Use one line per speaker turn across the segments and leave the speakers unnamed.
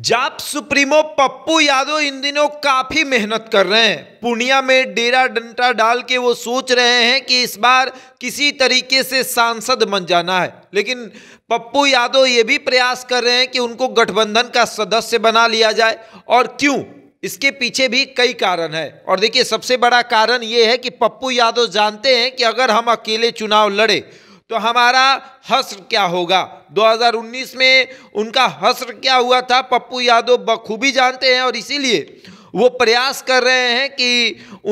जाप सुप्रीमो पप्पू यादव इन दिनों काफ़ी मेहनत कर रहे हैं पूर्णिया में डेरा डंटा डाल के वो सोच रहे हैं कि इस बार किसी तरीके से सांसद बन जाना है लेकिन पप्पू यादव ये भी प्रयास कर रहे हैं कि उनको गठबंधन का सदस्य बना लिया जाए और क्यों इसके पीछे भी कई कारण है और देखिए सबसे बड़ा कारण ये है कि पप्पू यादव जानते हैं कि अगर हम अकेले चुनाव लड़े तो हमारा हस्र क्या होगा 2019 में उनका हस्र क्या हुआ था पप्पू यादव बखूबी जानते हैं और इसीलिए वो प्रयास कर रहे हैं कि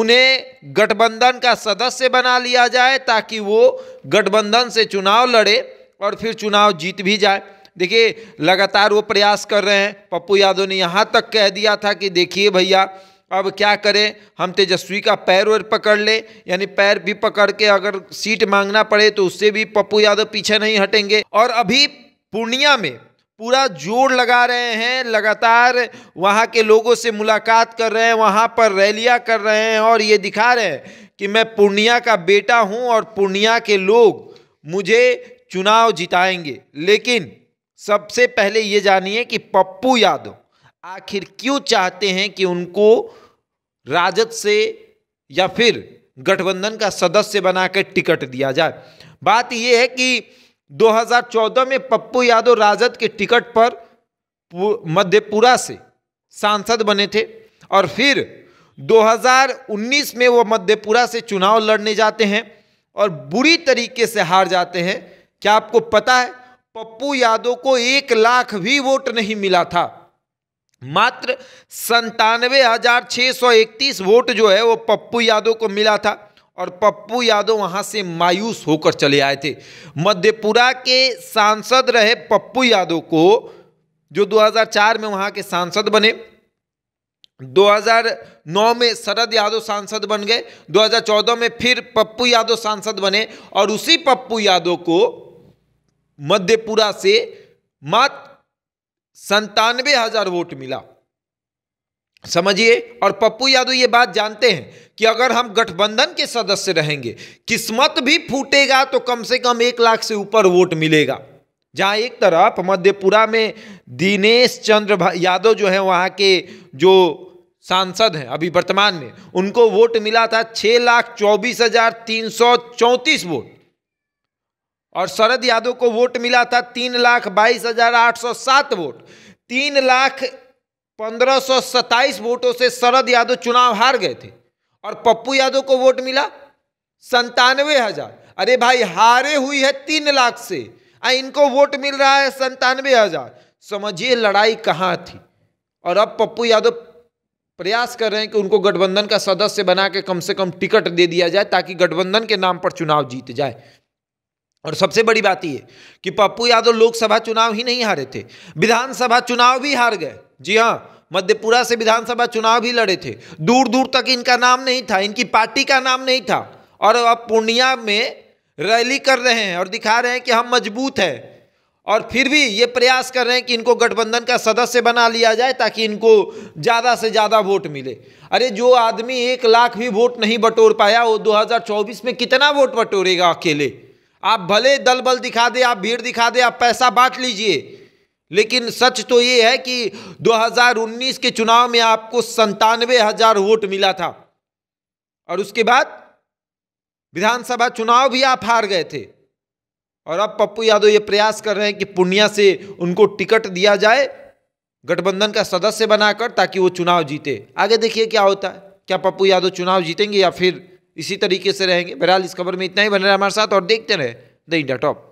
उन्हें गठबंधन का सदस्य बना लिया जाए ताकि वो गठबंधन से चुनाव लड़े और फिर चुनाव जीत भी जाए देखिए लगातार वो प्रयास कर रहे हैं पप्पू यादव ने यहाँ तक कह दिया था कि देखिए भैया अब क्या करें हम तेजस्वी का पैर वैर पकड़ ले यानी पैर भी पकड़ के अगर सीट मांगना पड़े तो उससे भी पप्पू यादव पीछे नहीं हटेंगे और अभी पूर्णिया में पूरा जोर लगा रहे हैं लगातार वहाँ के लोगों से मुलाकात कर रहे हैं वहाँ पर रैलियाँ कर रहे हैं और ये दिखा रहे हैं कि मैं पूर्णिया का बेटा हूँ और पूर्णिया के लोग मुझे चुनाव जिताएंगे लेकिन सबसे पहले ये जानिए कि पप्पू यादव आखिर क्यों चाहते हैं कि उनको राजद से या फिर गठबंधन का सदस्य बनाकर टिकट दिया जाए बात यह है कि 2014 में पप्पू यादव राजद के टिकट पर मध्यपुरा से सांसद बने थे और फिर 2019 में वो मध्यपुरा से चुनाव लड़ने जाते हैं और बुरी तरीके से हार जाते हैं क्या आपको पता है पप्पू यादव को एक लाख भी वोट नहीं मिला था मात्र संतानवे हजार छः सौ इकतीस वोट जो है वो पप्पू यादव को मिला था और पप्पू यादव वहाँ से मायूस होकर चले आए थे मध्यपुरा के सांसद रहे पप्पू यादव को जो 2004 में वहाँ के सांसद बने 2009 में शरद यादव सांसद बन गए 2014 में फिर पप्पू यादव सांसद बने और उसी पप्पू यादव को मध्यपुरा से मात्र संतानवे हजार वोट मिला समझिए और पप्पू यादव ये बात जानते हैं कि अगर हम गठबंधन के सदस्य रहेंगे किस्मत भी फूटेगा तो कम से कम एक लाख से ऊपर वोट मिलेगा जहाँ एक तरफ मध्यपुरा में दिनेश चंद्र यादव जो है वहाँ के जो सांसद हैं अभी वर्तमान में उनको वोट मिला था छः लाख चौबीस हजार तीन सौ चौंतीस वोट और शरद यादव को वोट मिला था तीन लाख बाईस हजार आठ सौ सात वोट तीन लाख पंद्रह सौ सत्ताईस वोटों से शरद यादव चुनाव हार गए थे और पप्पू यादव को वोट मिला संतानवे हजार अरे भाई हारे हुई है तीन लाख से आ इनको वोट मिल रहा है संतानवे हजार समझिए लड़ाई कहाँ थी और अब पप्पू यादव प्रयास कर रहे हैं कि उनको गठबंधन का सदस्य बना के कम से कम टिकट दे दिया जाए ताकि गठबंधन के नाम पर चुनाव जीत जाए और सबसे बड़ी बात यह कि पप्पू यादव लोकसभा चुनाव ही नहीं हारे थे विधानसभा चुनाव भी हार गए जी हाँ मध्यपुरा से विधानसभा चुनाव भी लड़े थे दूर दूर तक इनका नाम नहीं था इनकी पार्टी का नाम नहीं था और अब पूर्णिया में रैली कर रहे हैं और दिखा रहे हैं कि हम मजबूत हैं और फिर भी ये प्रयास कर रहे हैं कि इनको गठबंधन का सदस्य बना लिया जाए ताकि इनको ज़्यादा से ज़्यादा वोट मिले अरे जो आदमी एक लाख भी वोट नहीं बटोर पाया वो 2024 में कितना वोट बटोरेगा अकेले आप भले दल बल दिखा दे आप भीड़ दिखा दे आप पैसा बांट लीजिए लेकिन सच तो ये है कि 2019 के चुनाव में आपको संतानवे हजार वोट मिला था और उसके बाद विधानसभा चुनाव भी आप हार गए थे और अब पप्पू यादव ये प्रयास कर रहे हैं कि पुनिया से उनको टिकट दिया जाए गठबंधन का सदस्य बनाकर ताकि वो चुनाव जीते आगे देखिए क्या होता है क्या पप्पू यादव चुनाव जीतेंगे या फिर इसी तरीके से रहेंगे बहरहाल इस खबर में इतना ही बने रहा हमारे साथ और देखते रहे द इंडिया टॉप